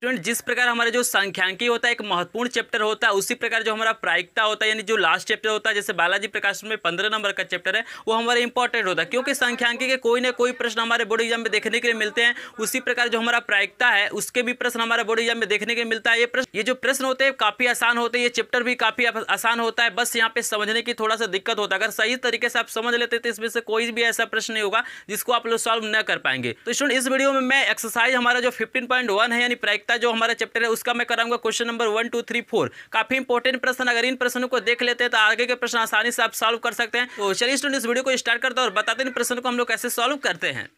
student जिस प्रकार हमारा जो सांख्यांकी होता है एक महत्वपूर्ण चैप्टर होता है उसी प्रकार जो हमारा प्रायिकता होता है यानी जो लास्ट चैप्टर होता है जैसे बालाजी प्रकाश में पंद्रह नंबर का चैप्टर है वो हमारा इंपॉर्टेंट होता है क्योंकि सांख्यांकी के कोई ना कोई प्रश्न हमारे बोर्ड एग्जाम में देखने के लिए मिलते हैं उसी प्रकार जो हमारा प्रायिकता है उसके भी प्रश्न हमारे बोर्ड एग्जाम में देखने के लिए मिलता है ये प्रश्न ये जो प्रश्न होते हैं काफी आसान होते हैं ये चैप्टर भी काफी आसान होता है बस यहाँ पे समझने की थोड़ा सा दिक्कत होता है अगर सही तरीके से आप समझ लेते तो इसमें से कोई भी ऐसा प्रश्न नहीं होगा जिसको आप लोग सॉल्व न कर पाएंगे तो स्टूडेंट इस वीडियो में मैं एक्सरसाइज हमारा जो फिफ्टीन है यानी प्रायिक आवश्यकता जो हमारा चैप्टर है उसका मैं कराऊंगा question number one two three four काफी इंपॉर्टेंट प्रश्न अगर इन प्रश्नों को देख लेते हैं तो आगे के प्रश्न आसानी से आप सॉल्व कर सकते हैं तो चलिए स्टूडेंट इस वीडियो को स्टार्ट करते हैं और बताते हैं प्रश्न को हम लोग कैसे सॉल्व करते हैं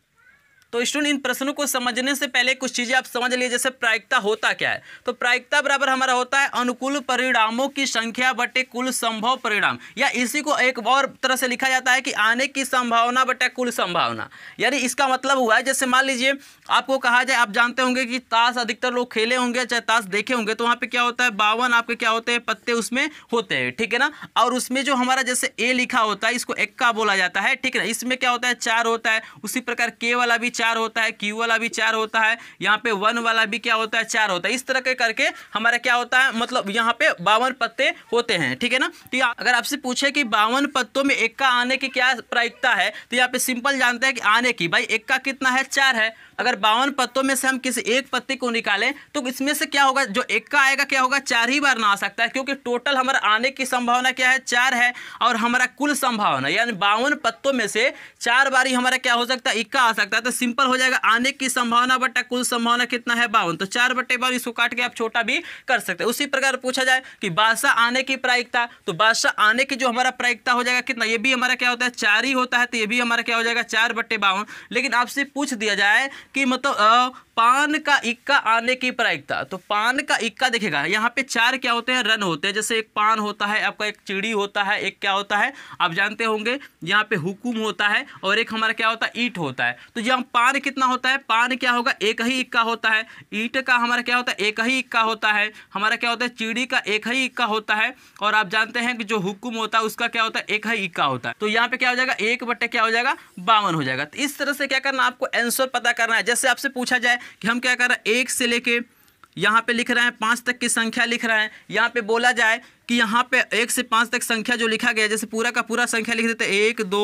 तो स्टूडेंट इन प्रश्नों को समझने से पहले कुछ चीज़ें आप समझ लीजिए जैसे प्रायिकता होता क्या है तो प्रायिकता बराबर हमारा होता है अनुकूल परिणामों की संख्या बटे कुल संभव परिणाम या इसी को एक और तरह से लिखा जाता है कि आने की संभावना बटे कुल संभावना यानी इसका मतलब हुआ है जैसे मान लीजिए आपको कहा जाए आप जानते होंगे कि ताश अधिकतर लोग खेले होंगे चाहे ताश देखे होंगे तो वहां पर क्या होता है बावन आपके क्या होते हैं पत्ते उसमें होते हैं ठीक है ना और उसमें जो हमारा जैसे ए लिखा होता है इसको एक्का बोला जाता है ठीक है ना इसमें क्या होता है चार होता है उसी प्रकार के वाला भी चार होता है क्यू वाला भी चार होता है यहाँ पे वन वाला भी क्या होता है चार होता है इस तरह के करके हमारा क्या होता है मतलब यहाँ पे बावन पत्ते होते हैं ठीक है ना तो अगर आपसे पूछे कि बावन पत्तों में एक का आने की क्या प्रायिकता है तो यहाँ पे सिंपल जानते हैं कि आने की भाई एक का कितना है चार है अगर बावन पत्तों में से हम किसी एक पत्ते को निकालें तो इसमें से क्या होगा जो इक्का आएगा क्या होगा चार ही बार ना आ सकता है क्योंकि टोटल हमारा आने की संभावना क्या है चार है और हमारा कुल संभावना यानी बावन पत्तों में से चार बार ही हमारा क्या हो सकता है इक्का आ सकता है तो सिंपल हो जाएगा आने की संभावना बट्टा कुल संभावना कितना है बावन तो चार बट्टे बावन इसको काट के आप छोटा भी कर सकते हैं उसी प्रकार पूछा जाए कि बादशाह आने की प्रायिकता तो बादशाह आने की जो हमारा प्रायिकता हो जाएगा कितना ये भी हमारा क्या होता है चार ही होता है तो ये भी हमारा क्या हो जाएगा चार बट्टे बावन लेकिन आपसे पूछ दिया जाए कि मतलब आ, पान का इक्का आने की प्रायिकता तो पान का इक्का देखेगा यहाँ पे चार क्या होते हैं रन होते हैं जैसे एक पान होता है आपका एक चिड़ी होता है एक क्या होता है आप जानते होंगे यहाँ पे हुकुम होता है और एक हमारा क्या होता है ईट होता है तो यहाँ पान कितना होता है पान क्या होगा एक ही इक्का होता है ईट का हमारा क्या होता है एक ही इक्का होता है हमारा क्या होता है चिड़ी का एक ही इक्का होता है और आप जानते हैं कि जो हुक्म होता है उसका क्या होता है एक ही इक्का होता है तो यहाँ पे क्या हो जाएगा एक बट्टे क्या हो जाएगा बावन हो जाएगा तो इस तरह से क्या करना आपको आंसर पता करना है जैसे आपसे पूछा जाए कि हम क्या कर रहे हैं एक से लेके यहाँ पे लिख रहे हैं पाँच तक की संख्या लिख रहे हैं यहाँ पे बोला जाए कि यहाँ पे एक से पाँच तक संख्या जो लिखा गया जैसे पूरा का पूरा संख्या लिख देते एक दो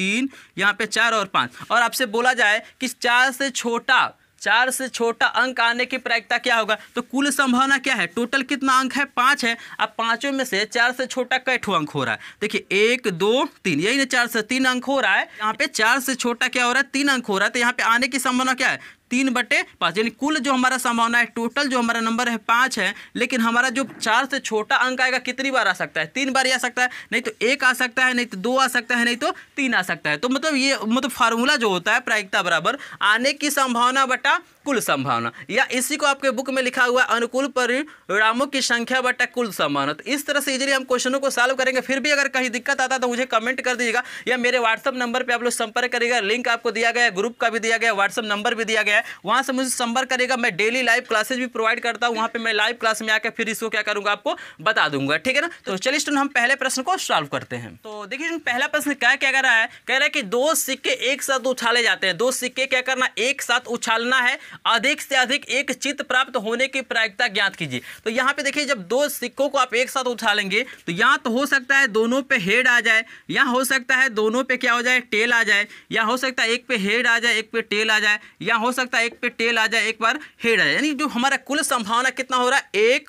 तीन यहाँ पे चार और पाँच और आपसे बोला जाए कि चार से छोटा चार से छोटा अंक आने की प्रायिकता क्या होगा तो कुल संभावना क्या है टोटल कितना अंक है पाँच है अब पाँचों में से चार से छोटा कैठो अंक हो रहा है देखिए एक दो तीन यही ना चार से तीन अंक हो रहा है यहाँ पे चार से छोटा क्या हो रहा है तीन अंक हो रहा है तो यहाँ पे आने की संभावना क्या है तीन बटे पाँच यानी कुल जो हमारा संभावना है टोटल जो हमारा नंबर है पाँच है लेकिन हमारा जो चार से छोटा अंक आएगा कितनी बार आ सकता है तीन बार आ सकता है नहीं तो एक आ सकता है नहीं तो दो आ सकता है नहीं तो तीन आ सकता है तो मतलब ये मतलब फार्मूला जो होता है प्रायिकता बराबर आने की संभावना बटा कुल संभावना या इसी को आपके बुक में लिखा हुआ अनुकूल परिणामों की संख्या बटा कुल संभावना तो इस तरह से इजिली हम क्वेश्चनों को सॉल्व करेंगे फिर भी अगर कहीं दिक्कत आता है तो मुझे कमेंट कर दीजिएगा या मेरे व्हाट्सअप नंबर पर आप लोग संपर्क करिएगा लिंक आपको दिया गया ग्रुप का भी दिया गया व्हाट्सअप नंबर भी दिया गया है वहाँ से मुझे संपर्क करेगा मैं डेली लाइव क्लासेज भी प्रोवाइड करता हूँ वहाँ पर मैं लाइव क्लास में आकर फिर इसको क्या करूँगा आपको बता दूंगा ठीक है ना तो चलिए स्टूडेंट हम पहले प्रश्न को सॉल्व करते हैं तो देखिए पहला प्रश्न क्या क्या कह रहा है कह रहा है कि दो सिक्के एक साथ उछाले जाते हैं दो सिक्के क्या करना एक साथ उछालना है अधिक से अधिक एक चित्त प्राप्त होने की प्रायिकता ज्ञात कीजिए तो यहाँ पे देखिए जब दो सिक्कों को आप एक साथ उछालेंगे तो यहाँ तो हो सकता है दोनों पे हेड आ जाए या हो सकता है दोनों पे क्या हो जाए टेल आ जाए या हो सकता है एक पे हेड आ जाए एक पे टेल आ जाए या हो सकता सकता है एक पे टेल आ जाए एक बार हेड आ जाए यानी जो हमारा कुल संभावना कितना हो रहा है एक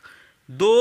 दो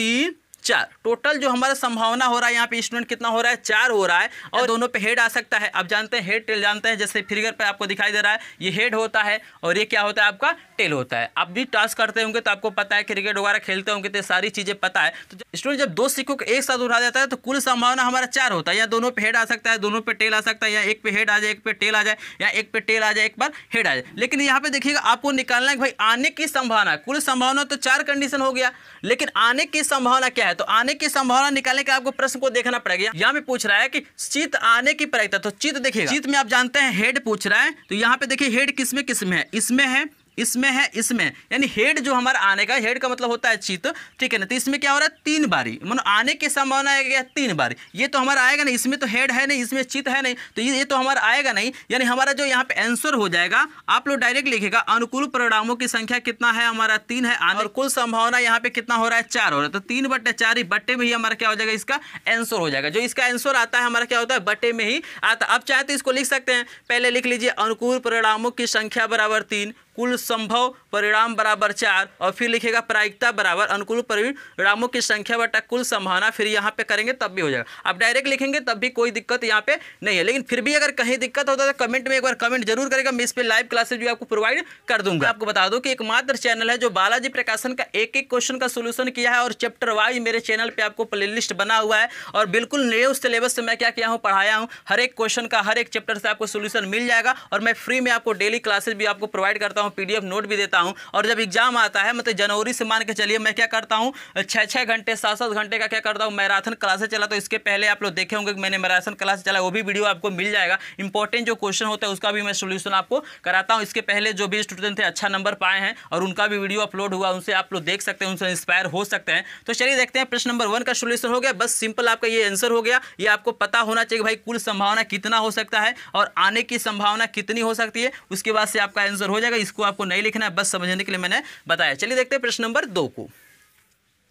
तीन चार टोटल जो हमारा संभावना हो रहा है यहाँ पे स्टूडेंट कितना हो रहा है चार हो रहा है और दोनों पे हेड आ सकता है आप जानते हैं हेड टेल जानते हैं जैसे फिगर पे आपको दिखाई दे रहा है ये हेड होता है और ये क्या होता है आपका टेल होता है आप भी टास्क करते होंगे तो आपको पता है क्रिकेट वगैरह खेलते होंगे तो सारी चीज़ें पता है तो स्टूडेंट जब दो सिक्कों को एक साथ उठा जाता है तो कुल संभावना हमारा चार होता है या दोनों पे हेड आ सकता है दोनों पे टेल आ सकता है या एक पे हेड आ जाए एक पे टेल आ जाए या एक पे टेल आ जाए एक बार हेड आ जाए लेकिन यहाँ पे देखिएगा आपको निकालना है भाई आने की संभावना कुल संभावना तो चार कंडीशन हो गया लेकिन आने की संभावना क्या है तो आने की संभावना निकालने के आपको प्रश्न को देखना पड़ेगा यहाँ पे पूछ रहा है कि चित आने की प्रयत्ता तो चित देखिए चित में आप जानते हैं हेड पूछ रहा है तो यहाँ पे देखिए हेड किसमें किसमें है इसमें है इसमें है इसमें यानी हेड जो हमारा आने का हेड का मतलब होता है चित्त ठीक है ना तो इसमें क्या हो रहा है तीन बारी मतलब आने की संभावना है क्या तीन बारी ये तो हमारा आएगा नहीं इसमें तो हेड है नहीं इसमें चित है नहीं तो ये तो हमारा आएगा नहीं यानी हमारा जो यहाँ पे आंसर हो जाएगा आप लोग डायरेक्ट लिखेगा अनुकूल परिणामों की संख्या कितना है हमारा तीन है और कुल संभावना यहाँ पे कितना हो रहा है चार हो रहा है तो तीन बट्टे चार ही बट्टे में ही हमारा क्या हो जाएगा इसका आंसर हो जाएगा जो इसका आंसर आता है हमारा क्या होता है बट्टे में ही आता आप चाहे तो इसको लिख सकते हैं पहले लिख लीजिए अनुकूल परिणामों की संख्या बराबर तीन कुल संभव परिणाम बराबर चार और फिर लिखेगा प्रायिकता बराबर अनुकूल परिणामों की संख्या बटा कुल संभावना फिर यहाँ पे करेंगे तब भी हो जाएगा आप डायरेक्ट लिखेंगे तब भी कोई दिक्कत यहाँ पे नहीं है लेकिन फिर भी अगर कहीं दिक्कत होता है तो कमेंट में एक बार कमेंट जरूर करेगा मैं इस पर लाइव क्लासेज भी आपको प्रोवाइड कर दूंगा आपको बता दूँ कि एकमात्र चैनल है जो बालाजी प्रकाशन का एक एक क्वेश्चन का सोल्यूशन किया है और चैप्टर वाइज मेरे चैनल पर आपको प्ले बना हुआ है और बिल्कुल नए उस सिलेबस से मैं क्या किया हूँ पढ़ाया हूँ हर एक क्वेश्चन का हर एक चैप्टर से आपको सोल्यूशन मिल जाएगा और मैं फ्री में आपको डेली क्लासेज भी आपको प्रोवाइड करता हूँ हूँ पी नोट भी देता हूँ और जब एग्जाम आता है मतलब जनवरी से मान के चलिए मैं क्या करता हूँ छः छः घंटे सात सात घंटे का क्या करता हूँ मैराथन क्लासेस चला तो इसके पहले आप लोग देखे होंगे कि मैंने मैराथन क्लास चला वो भी वीडियो आपको मिल जाएगा इंपॉर्टेंट जो क्वेश्चन होता है उसका भी मैं सोल्यूशन आपको कराता हूँ इसके पहले जो भी स्टूडेंट थे अच्छा नंबर पाए हैं और उनका भी वीडियो अपलोड हुआ उनसे आप लोग देख सकते हैं उनसे इंस्पायर हो सकते हैं तो चलिए देखते हैं प्रश्न नंबर वन का सोल्यूशन हो गया बस सिंपल आपका ये आंसर हो गया ये आपको पता होना चाहिए भाई कुल संभावना कितना हो सकता है और आने की संभावना कितनी हो सकती है उसके बाद से आपका आंसर हो जाएगा इसको इसको आपको नहीं लिखना है बस समझने के लिए मैंने बताया चलिए देखते हैं प्रश्न नंबर दो को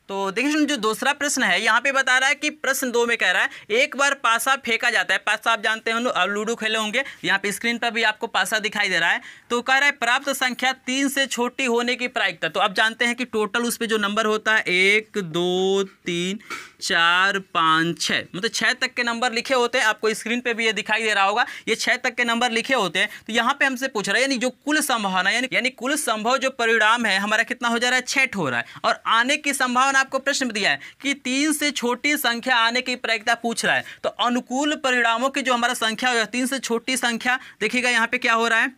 तो देखिए जो दूसरा प्रश्न है यहाँ पे बता रहा है कि प्रश्न दो में कह रहा है एक बार पासा फेंका जाता है पासा आप जानते हैं आप लूडो खेले होंगे यहाँ पे स्क्रीन पर भी आपको पासा दिखाई दे रहा है तो कह रहा है प्राप्त संख्या तीन से छोटी होने की प्रायिकता तो आप जानते हैं कि टोटल उस पर जो नंबर होता है एक दो तीन चार पाँच छः मतलब छः तक के नंबर लिखे होते हैं आपको स्क्रीन पे भी ये दिखाई दे रहा होगा ये छः तक के नंबर लिखे होते हैं तो यहाँ पे हमसे पूछ रहा है यानी जो कुल संभावना यानी यानी कुल संभव जो परिणाम है हमारा कितना हो जा रहा है छठ हो रहा है और आने की संभावना आपको प्रश्न में दिया है कि तीन से छोटी संख्या आने की प्रयोगता पूछ रहा है तो अनुकूल परिणामों की जो हमारा संख्या हो तीन से छोटी संख्या देखिएगा यहाँ पे क्या हो रहा है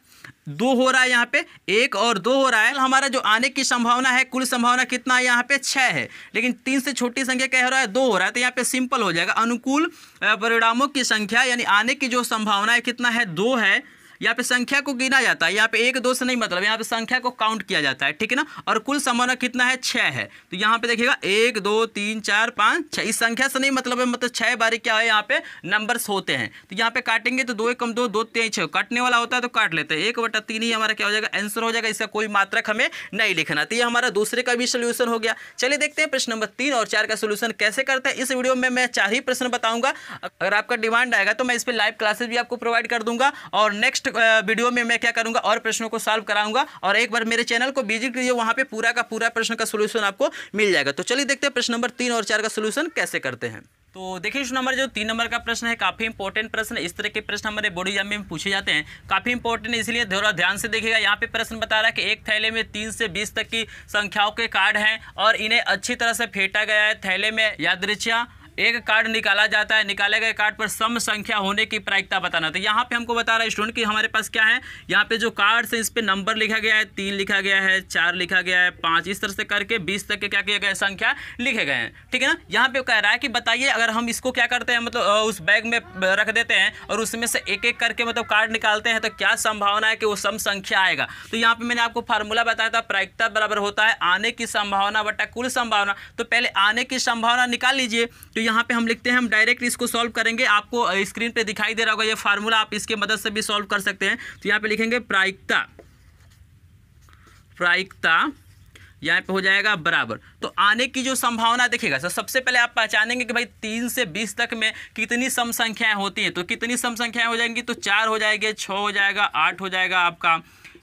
दो हो रहा है यहाँ पे एक और दो हो रहा है हमारा जो आने की संभावना है कुल संभावना कितना है यहाँ पे छः है लेकिन तीन से छोटी संख्या क्या हो रहा है दो हो रहा है तो यहाँ पे सिंपल हो जाएगा अनुकूल परिणामों की संख्या यानी आने की जो संभावना है कितना है दो है यहाँ पे संख्या को गिना जाता है यहाँ पे एक दो से नहीं मतलब यहाँ पे संख्या को काउंट किया जाता है ठीक है ना और कुल संभावना कितना है छः है तो यहाँ पे देखिएगा एक दो तीन चार पाँच छः इस संख्या से नहीं मतलब है मतलब छः बारी क्या है यहाँ पे नंबर्स होते हैं तो यहाँ पे काटेंगे तो दो एक कम दो दो तेईस छः काटने वाला होता है तो काट लेते हैं एक बटा तीन ही हमारा क्या हो जाएगा आंसर हो जाएगा इसका कोई मात्रक हमें नहीं लिखना तो ये हमारा दूसरे का भी सोल्यूशन हो गया चलिए देखते हैं प्रश्न नंबर तीन और चार का सोल्यूशन कैसे करते हैं इस वीडियो में मैं चार ही प्रश्न बताऊंगा अगर आपका डिमांड आएगा तो मैं इस पर लाइव क्लासेस भी आपको प्रोवाइड कर दूंगा और नेक्स्ट नेक्स्ट वीडियो में मैं क्या करूंगा और प्रश्नों को सॉल्व कराऊंगा और एक बार मेरे चैनल को विजिट कीजिए वहां पे पूरा का पूरा प्रश्न का सोल्यूशन आपको मिल जाएगा तो चलिए देखते हैं प्रश्न नंबर तीन और चार का सोल्यूशन कैसे करते हैं तो देखिए इस नंबर जो तीन नंबर का प्रश्न है काफ़ी इंपॉर्टेंट प्रश्न इस तरह के प्रश्न हमारे बोर्ड एग्जाम में पूछे जाते हैं काफ़ी इंपॉर्टेंट है इसलिए थोड़ा ध्यान से देखिएगा यहाँ पे प्रश्न बता रहा है कि एक थैले में तीन से बीस तक की संख्याओं के कार्ड हैं और इन्हें अच्छी तरह से फेंटा गया है थैले में यादृच्छिया एक कार्ड निकाला जाता है निकाले गए कार्ड पर सम संख्या होने की प्रायिकता बताना तो यहाँ पे हमको बता रहा है स्टूडेंट कि हमारे पास क्या है यहाँ पे जो कार्ड है इस पर नंबर लिखा गया है तीन लिखा गया है चार लिखा गया है पाँच इस तरह से करके बीस तक के क्या किया गया संख्या लिखे गए हैं ठीक है ना यहाँ पे कह रहा है कि बताइए अगर हम इसको क्या करते हैं मतलब उस बैग में रख देते हैं और उसमें से एक एक करके मतलब कार्ड निकालते हैं तो क्या संभावना है कि वो सम संख्या आएगा तो यहाँ पे मैंने आपको फार्मूला बताया था प्रायिकता बराबर होता है आने की संभावना बटा कुल संभावना तो पहले आने की संभावना निकाल लीजिए तो यहाँ पे हम लिखते हैं हम डायरेक्ट इसको सॉल्व करेंगे आपको स्क्रीन पे दिखाई दे रहा होगा ये फार्मूला आप इसके मदद से भी सॉल्व कर सकते हैं तो यहाँ पे लिखेंगे प्रायिकता प्रायिकता यहाँ पे हो जाएगा बराबर तो आने की जो संभावना देखेगा सर सबसे पहले आप पहचानेंगे कि भाई तीन से बीस तक में कितनी सम संख्याएं होती हैं तो कितनी सम संख्याएं हो जाएंगी तो चार हो जाएगी छः हो जाएगा आठ हो जाएगा आपका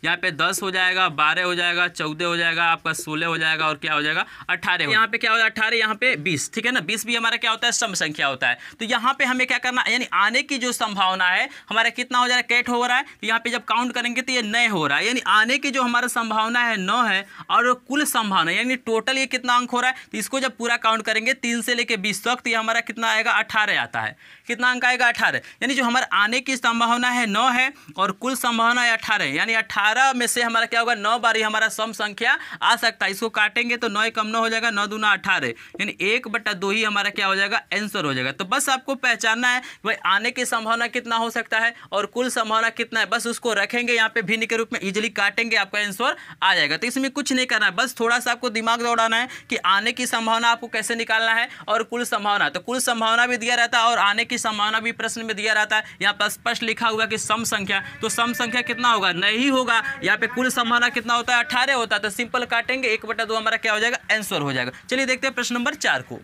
यहाँ पे दस हो जाएगा बारह हो जाएगा चौदह हो जाएगा आपका सोलह हो जाएगा और क्या हो जाएगा अठारह यहाँ पे क्या हो जाएगा अठारह यहाँ पे बीस ठीक है ना बीस भी हमारा क्या होता है सम संख्या होता है तो यहाँ पे हमें क्या करना यानी आने की जो संभावना है हमारा कितना हो जाएगा कैट हो रहा है तो यहाँ पे जब काउंट करेंगे तो ये नए हो रहा है यानी आने की जो हमारा संभावना है नौ है और कुल संभावना यानी टोटल ये कितना अंक हो रहा है तो इसको जब पूरा काउंट करेंगे तीन से लेकर बीस तक तो ये हमारा कितना आएगा अठारह आता है कितना अंक आएगा अठारह यानी जो हमारा आने की संभावना है नौ है और कुल संभावना है अठारह यानी अठारह ग्यारह में से हमारा क्या होगा नौ बार ही हमारा सम संख्या आ सकता है इसको काटेंगे तो नौ कम नौ हो जाएगा नौ दूना अठारह यानी एक बटा दो ही हमारा क्या हो जाएगा आंसर हो जाएगा तो बस आपको पहचानना है भाई आने की संभावना कितना हो सकता है और कुल संभावना कितना है बस उसको रखेंगे यहाँ पे भिन्न के रूप में इजिली काटेंगे आपका आंसर आ जाएगा तो इसमें कुछ नहीं करना है बस थोड़ा सा आपको दिमाग दौड़ाना है कि आने की संभावना आपको कैसे निकालना है और कुल संभावना तो कुल संभावना भी दिया रहता है और आने की संभावना भी प्रश्न में दिया रहता है यहाँ पर स्पष्ट लिखा हुआ कि सम संख्या तो सम संख्या कितना होगा नहीं होगा होगा यहाँ पे कुल संभावना कितना होता है अठारह होता है तो सिंपल काटेंगे एक बटा दो हमारा क्या हो जाएगा आंसर हो जाएगा चलिए देखते हैं प्रश्न नंबर चार को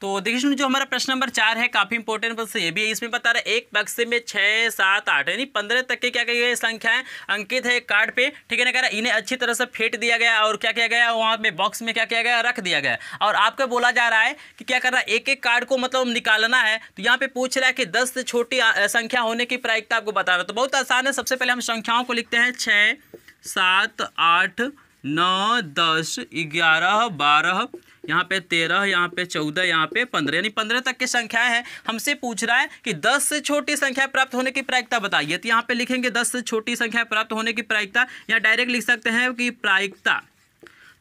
तो देखिए जो हमारा प्रश्न नंबर चार है काफ़ी इंपोर्टेंट प्रश्न ये भी है इसमें बता रहा है एक बक्से में छः सात आठ यानी पंद्रह तक के क्या कही गई संख्याएं अंकित है कार्ड पे ठीक है ना कह रहा इन्हें अच्छी तरह से फेंट दिया गया और क्या किया गया वहाँ पे बॉक्स में क्या किया गया रख दिया गया और आपको बोला जा रहा है कि क्या कर रहा है एक एक कार्ड को मतलब निकालना है तो यहाँ पे पूछ रहा है कि दस से छोटी संख्या होने की प्रायिकता आपको बता रहा है तो बहुत आसान है सबसे पहले हम संख्याओं को लिखते हैं छः सात आठ नौ दस ग्यारह बारह यहाँ पे तेरह यहाँ पे चौदह यहाँ पे पंद्रह यानी पंद्रह तक की संख्याएं हैं हमसे पूछ रहा है कि दस से छोटी संख्या प्राप्त होने की प्रायिकता बताइए तो यहाँ पे लिखेंगे दस से छोटी संख्या प्राप्त होने की प्रायिकता या डायरेक्ट लिख सकते हैं कि प्रायिकता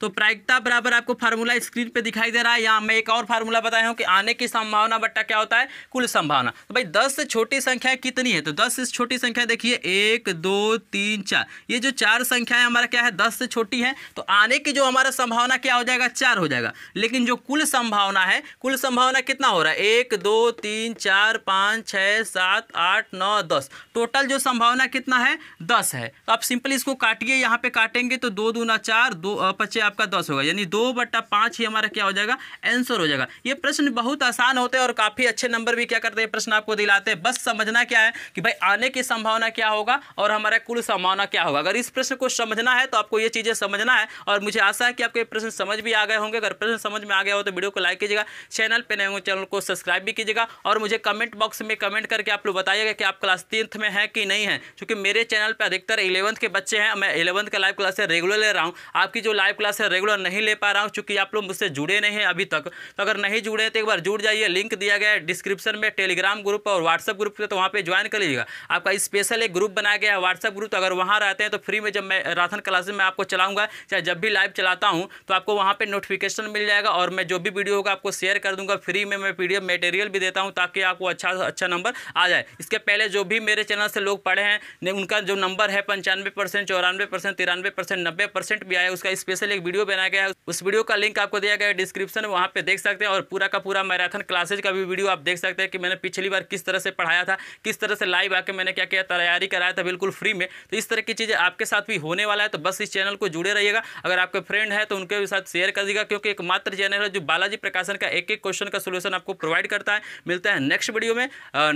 तो प्रायिकता बराबर आपको फार्मूला स्क्रीन पे दिखाई दे रहा है यहाँ मैं एक और फार्मूला बताया हूँ कि आने की संभावना बट्टा क्या होता है कुल संभावना तो भाई दस छोटी संख्या कितनी है तो दस इस छोटी संख्या देखिए एक दो तीन चार ये जो चार संख्या है हमारा क्या है दस से छोटी है तो आने की जो हमारा संभावना क्या हो जाएगा चार हो जाएगा लेकिन जो कुल संभावना है कुल संभावना कितना हो रहा है एक दो तीन चार पाँच छः सात आठ नौ दस टोटल जो संभावना कितना है दस है तो आप सिंपली इसको काटिए यहाँ पे काटेंगे तो दो दूना चार दो पचास आपका दस होगा यानी दो बट्टा पाँच ही हमारा क्या हो जाएगा आंसर हो जाएगा ये प्रश्न बहुत आसान होते हैं और काफ़ी अच्छे नंबर भी क्या करते हैं प्रश्न आपको दिलाते हैं बस समझना क्या है कि भाई आने की संभावना क्या होगा और हमारा कुल संभावना क्या होगा अगर इस प्रश्न को समझना है तो आपको ये चीज़ें समझना है और मुझे आशा है कि आपको ये प्रश्न समझ भी आ गए होंगे अगर प्रश्न समझ में आ गया हो तो वीडियो को लाइक कीजिएगा चैनल पर नए चैनल को सब्सक्राइब भी कीजिएगा और मुझे कमेंट बॉक्स में कमेंट करके आप लोग बताइएगा कि आप क्लास टेंथ में है कि नहीं है क्योंकि मेरे चैनल पर अधिकतर इलेवंथ के बच्चे हैं मैं इलेवंथ का लाइव क्लास रेगुलर ले रहा हूँ आपकी जो लाइव क्लास से रेगुलर नहीं ले पा रहा हूँ चूंकि आप लोग मुझसे जुड़े नहीं हैं अभी तक तो अगर नहीं जुड़े तो एक बार जुड़ जाइए लिंक दिया गया है डिस्क्रिप्शन में टेलीग्राम ग्रुप और व्हाट्सअप ग्रुप तो वहाँ पर ज्वाइन कर लीजिएगा आपका स्पेशल एक ग्रुप बनाया गया है व्हाट्सअप ग्रुप तो अगर वहाँ रहते हैं तो फ्री में जब मैं राशन क्लासेज में आपको चलाऊंगा चाहे जब भी लाइव चलाता हूँ तो आपको वहाँ पर नोटिफिकेशन मिल जाएगा और मैं जो भी वीडियो होगा आपको शेयर कर दूँगा फ्री में मैं पी मटेरियल भी देता हूँ ताकि आपको अच्छा अच्छा नंबर आ जाए इसके पहले जो भी मेरे चैनल से लोग पढ़े हैं उनका जो नंबर है पंचानवे परसेंट चौरानवे परसेंट तिरानवे परसेंट नब्बे परसेंट भी आया उसका स्पेशल एक वीडियो बनाया गया है उस वीडियो का लिंक आपको दिया गया है डिस्क्रिप्शन वहाँ पे देख सकते हैं और पूरा का पूरा मैराथन क्लासेज का भी वीडियो आप देख सकते हैं कि मैंने पिछली बार किस तरह से पढ़ाया था किस तरह से लाइव आके मैंने क्या किया तैयारी कराया था बिल्कुल फ्री में तो इस तरह की चीज़ें आपके साथ भी होने वाला है तो बस इस चैनल को जुड़े रहिएगा अगर आपके फ्रेंड है तो उनके साथ शेयर कर दीजिएगा क्योंकि एक मात्र चैनल है जो बालाजी प्रकाशन का एक एक क्वेश्चन का सोल्यूशन आपको प्रोवाइड करता है मिलता है नेक्स्ट वीडियो में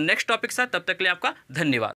नेक्स्ट टॉपिक साथ तब तक के लिए आपका धन्यवाद